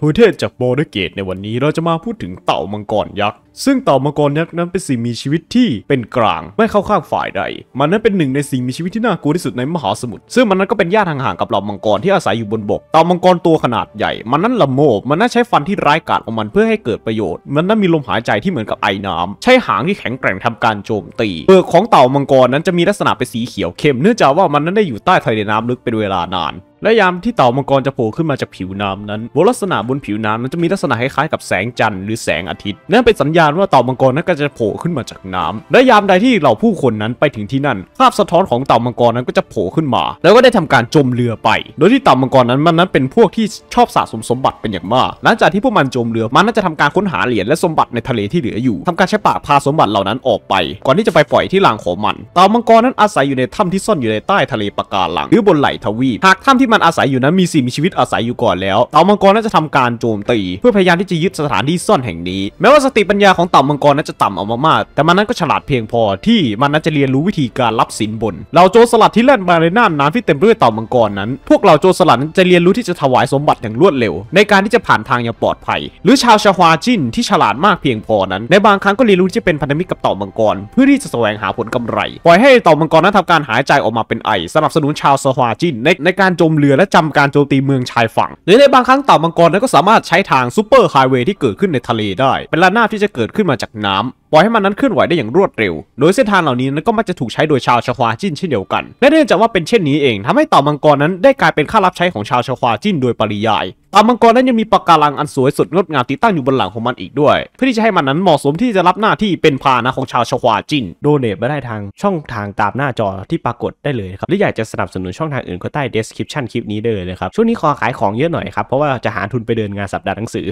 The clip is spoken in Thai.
ทวยเทศจากโบดเกตในวันนี้เราจะมาพูดถึงเต่ามังกรยักษ์ซึ่งเต่ามังกรยักษ์นั้นเป็นสิ่งมีชีวิตที่เป็นกลางไม่เข้าข้างฝ่ายใด มันนั้นเป็นหนึ่งในสิ่งมีชีวิตที่น่ากลัวที่สุดในมหาสมุทรซึ่งมันนั้นก็เป็นญาติห่างๆกับเหล่ามังกรที่อาศัยอยู่บนบกเต่ามังกรตัวขนาดใหญ่มันนั้นละโมบมันนั้นใช้ฟันที่ร้ายกาจของมันเพื่อให้เกิดประโยชน์ มันนั้นมีลมหายใจที่เหมือนกับไอน้ำใช้หางที่แข็งแกร่งทำการโจมตี เปลือกของเต่ามังกรนั้นจะมีลักษณะเป็นสีเขียวเข้มเนื่องจากว่ามันนั้นได้อยู่ใต้ทะเลน้ำลึกเป็นเวลานานและยามที่เต่ามังกรจะโผล่ขึ้นมาจากผิวน้ำนั้นลักษณะบนผิวน้ำนั้นจะมีลักษณะคล้ายๆกับแสงจันทร์หรือแสงอาทิตย์ นั่นเป็นสัญญาณว่าเต่ามังกรนั้นก็จะโผล่ขึ้นมาจากน้ำและยามใดที่เหล่าผู้คนนั้นไปถึงที่นั่น ภาพสะท้อนของเต่ามังกรนั้นก็จะโผล่ขึ้นมา แล้วก็ได้ทำการจมเรือไป โดยที่เต่ามังกรนั้นมันนั้นเป็นพวกที่ชอบสะสมสมบัติเป็นอย่างมาก หลังจากที่พวกมันจมเรือ มันน่าจะทำการค้นหาเหรียญและสมบัติในทะเลที่เหลืออยู่ ทำการใช้ปากพาสมบัติเหล่านั้นออกไป ก่อนที่จะไปปล่อยที่หลังของมันเต่ามังกรนั้นอาศัยอยู่ในถ้ำที่ซ่อนอยู่ในใต้ทะเลปะการัง หรือบนไหลทวีปหากถ้ำที่ที่มันอาศัยอยู่นั้นมีสิ่งมีชีวิตอาศัยอยู่ก่อนแล้วเต่ามังกรน่าจะทำการโจมตีเพื่อพยายามที่จะยึดสถานที่ซ่อนแห่งนี้แม้ว่าสติปัญญาของเต่ามังกรน่าจะต่ำเอามากๆแต่มันนั้นก็ฉลาดเพียงพอที่มันนั้นจะเรียนรู้วิธีการรับสินบนเราโจรสลัดที่แล่นมาในน่านน้ำที่เต็มไปด้วยเต่ามังกรนั้นพวกเราโจรสลัดจะเรียนรู้ที่จะถวายสมบัติอย่างรวดเร็ว ในการที่จะผ่านทางอย่างปลอดภัย หรือชาวชาวาจินที่ฉลาดมากเพียงพอนั้นในบางครั้งก็เรียนรู้ที่จะเป็นพันธมิตรกับเต่ามังกรเพื่อที่จะแสวงหาผลกำไรปล่อยให้เต่ามังกรนั้นทำการหายใจออกมาเป็นไอสนับสนุนชาวสวาจินในในการจมเรือและจำการโจมตีเมืองชายฝั่ง หรือในบางครั้งเต่ามังกรนั้นก็สามารถใช้ทางซูเปอร์ไฮเวย์ที่เกิดขึ้นในทะเลได้ เป็นระนาบที่จะเกิดขึ้นมาจากน้ำปล่อยให้มันนั้นเคลื่อนไหวได้อย่างรวดเร็ว โดยเส้นทางเหล่านี้นั้นก็มักจะถูกใช้โดยชาวชาวาจินเช่นเดียวกัน และเนื่องจากว่าเป็นเช่นนี้เอง ทำให้ต่ามังกรนั้นได้กลายเป็นข้ารับใช้ของชาวชาวาจินโดยปริยายต่ามังกรนั้นยังมีปะการังอันสวยสดงดงามติดตั้งอยู่บนหลังของมันอีกด้วยเพื่อที่จะให้มันนั้นเหมาะสมที่จะรับหน้าที่เป็นพานะของชาวชาวาจินโดเนทมาได้ทางช่องทางตามหน้าจอที่ปรากฏได้เลยครับ หรืออยากจะสนับสนุนช่องทางอื่นก็ใต้เดสคริปชั o นคลิปนี้ได้เลยครับ ช่วงนี้ขอขายของเยอะหน่อยครับเพราะว่าจะหาทุนไปเดินงานสัปดาห์หนังสือ